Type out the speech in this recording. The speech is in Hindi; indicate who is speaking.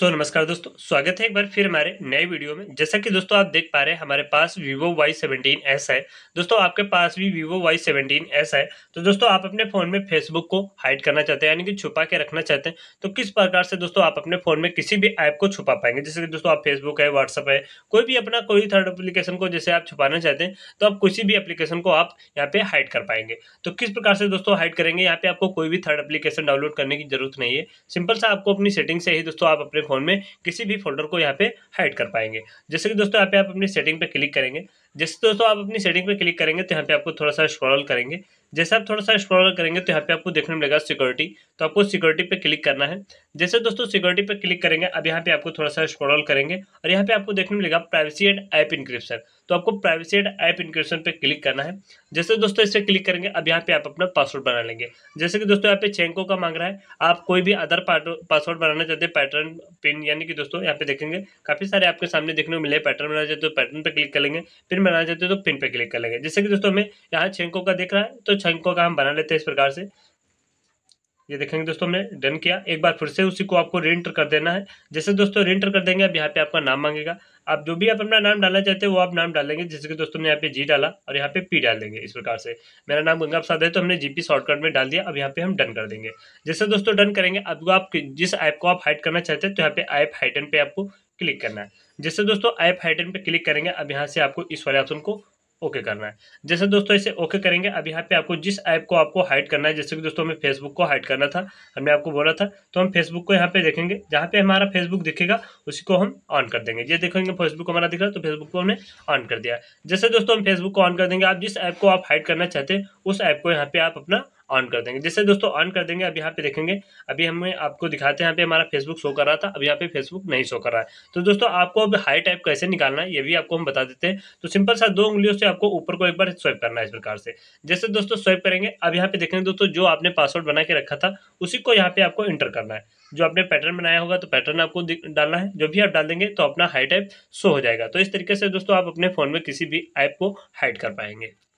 Speaker 1: सो so, नमस्कार दोस्तों स्वागत है एक बार फिर हमारे नए वीडियो में जैसा कि दोस्तों आप देख पा रहे हैं हमारे पास Vivo Y17s है दोस्तों आपके पास भी Vivo Y17s है तो दोस्तों आप अपने फ़ोन में फेसबुक को हाइड करना चाहते हैं यानी कि छुपा के रखना चाहते हैं तो किस प्रकार से दोस्तों आप अपने फ़ोन में किसी भी ऐप को छुपा पाएंगे जैसे कि दोस्तों आप फेसबुक है व्हाट्सअप है कोई भी अपना कोई थर्ड अप्लीकेशन को जैसे आप छुपाना चाहते हैं तो आप किसी भी अप्लीकेशन को आप यहाँ पे हाइड कर पाएंगे तो किस प्रकार से दोस्तों हाइड करेंगे यहाँ पे आपको कोई भी थर्ड एप्लीकेशन डाउनलोड करने की जरूरत नहीं है सिंपल सा आपको अपनी सेटिंग से ही दोस्तों आप अपने फोन में किसी भी फोल्डर को यहाँ पे हाइड कर पाएंगे जैसे कि दोस्तों यहाँ पे आप अपनी सेटिंग पे क्लिक करेंगे जैसे दोस्तों तो आप अपनी सेटिंग पे क्लिक करेंगे तो यहाँ पे आपको थोड़ा सा स्क्रॉल करेंगे जैसे आप थोड़ा सा स्क्रॉल करेंगे तो यहाँ पे आपको देखने मिलेगा सिक्योरिटी तो आपको सिक्योरिटी पे क्लिक करना है जैसे दोस्तों सिक्योरिटी पे क्लिक करेंगे अब यहाँ पे आपको थोड़ा सा स्क्रॉल करेंगे और यहाँ पे आपको देखने मिलेगा प्राइवेसी एंड ऐप इंक्रिप्शन तो आपको प्राइवेसी एंड ऐप इंक्रिप्शन पे क्लिक करना है जैसे दोस्तों इसे क्लिक करेंगे अब यहाँ पे आप अपना पासवर्ड बना लेंगे जैसे कि दोस्तों यहाँ पे चेंको का मांग रहा है आप कोई भी अदर पासवर्ड बनाना चाहते हैं पैटर्न पिन यानी कि दोस्तों यहाँ पे देखेंगे काफी सारे आपके सामने देखने को मिले पैटर्न बनाना चाहते हो पैटर्न पर क्लिक करेंगे फिर पिन बनाना चाहते हैं तो पिन पे क्लिक कर लेंगे जैसे कि दोस्तों हमें यहाँ छेंको का देख रहा है तो छेंको का हम बना लेते हैं इस प्रकार से ये देखेंगे दोस्तों हमने डन किया एक बार फिर से उसी को आपको रेंटर कर देना है जैसे दोस्तों रेंटर कर देंगे अब यहाँ पे आपका नाम मांगेगा आप जो भी आप अपना नाम डालना चाहते हैं वो आप नाम डालेंगे जैसे कि दोस्तों ने यहाँ पे जी डाला और यहाँ पे पी डाल देंगे इस प्रकार से मेरा नाम गंगा प्रसाद है तो हमने जीपी शॉर्टकट में डाल दिया अब यहाँ पे हम डन कर देंगे जैसे दोस्तों डन करेंगे अब आप जिस ऐप को आप हाइट करना चाहते हैं तो यहाँ पे ऐप हाइटन पे आपको क्लिक करना है जैसे दोस्तों ऐप हाइटन पर क्लिक करेंगे अब यहाँ से आपको इस वाले ऑप्शन को ओके करना है जैसे दोस्तों इसे ओके करेंगे अब यहाँ पे आपको जिस ऐप को आपको हाइड करना है जैसे कि दोस्तों हमें फेसबुक को हाइड करना था हमने आपको बोला था तो हम फेसबुक को यहाँ पे देखेंगे जहाँ पे हमारा फेसबुक दिखेगा उसी को हम ऑन कर देंगे ये देखेंगे फेसबुक को हमारा दिख रहा है तो फेसबुक को हमने ऑन कर दिया जैसे दोस्तों हम फेसबुक को ऑन कर देंगे आप जिस ऐप को आप हाइड करना चाहते हैं उस ऐप को यहाँ पे आप अपना ऑन कर देंगे जैसे दोस्तों ऑन कर देंगे अब यहाँ पे देखेंगे अभी हमें आपको दिखाते हैं यहाँ पे हमारा फेसबुक शो कर रहा था अब यहाँ पे फेसबुक नहीं शो कर रहा है तो दोस्तों आपको अब हाई टाइप कैसे निकालना है ये भी आपको हम बता देते हैं तो सिंपल सा दो उंगलियों से आपको ऊपर को एक बार स्वाइप करना है इस प्रकार से जैसे दोस्तों स्वाइप करेंगे अब यहाँ पे देखेंगे दोस्तों जो आपने पासवर्ड बना के रखा था उसी को यहाँ पे आपको एंटर करना है जो आपने पैटर्न बनाया होगा तो पैटर्न आपको डालना है जो भी आप डाल देंगे तो अपना हाई टाइप शो हो जाएगा तो इस तरीके से दोस्तों आप अपने फ़ोन में किसी भी ऐप को हाइड कर पाएंगे